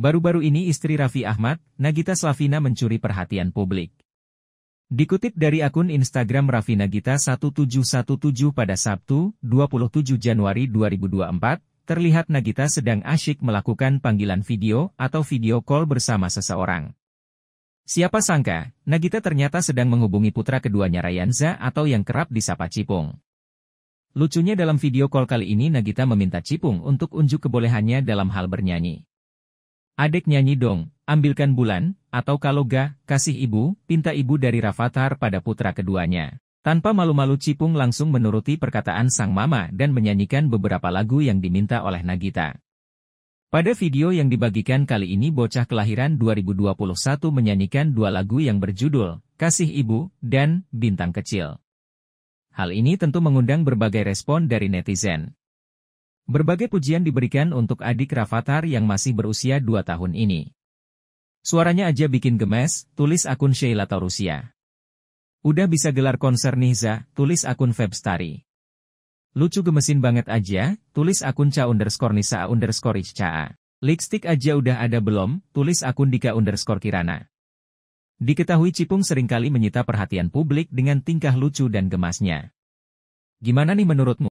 Baru-baru ini istri Raffi Ahmad, Nagita Slavina mencuri perhatian publik. Dikutip dari akun Instagram Raffi Nagita 1717 pada Sabtu, 27 Januari 2024, terlihat Nagita sedang asyik melakukan panggilan video atau video call bersama seseorang. Siapa sangka, Nagita ternyata sedang menghubungi putra keduanya Rayanza atau yang kerap disapa Cipung. Lucunya dalam video call kali ini Nagita meminta Cipung untuk unjuk kebolehannya dalam hal bernyanyi. Adek nyanyi dong, ambilkan bulan, atau kalau gak, kasih ibu, pinta ibu dari Rafathar pada putra keduanya. Tanpa malu-malu Cipung langsung menuruti perkataan sang mama dan menyanyikan beberapa lagu yang diminta oleh Nagita. Pada video yang dibagikan kali ini bocah kelahiran 2021 menyanyikan dua lagu yang berjudul Kasih Ibu dan Bintang Kecil. Hal ini tentu mengundang berbagai respon dari netizen. Berbagai pujian diberikan untuk adik Rafathar yang masih berusia 2 tahun ini. Suaranya aja bikin gemes, tulis akun Sheila Taurusia. Udah bisa gelar konser Nihza, tulis akun Febstari. Lucu gemesin banget aja, tulis akun Ca underscore Nisa underscore Isca. Lipstick aja udah ada belum, tulis akun Dika underscore Kirana. Diketahui Cipung seringkali menyita perhatian publik dengan tingkah lucu dan gemasnya. Gimana nih menurutmu?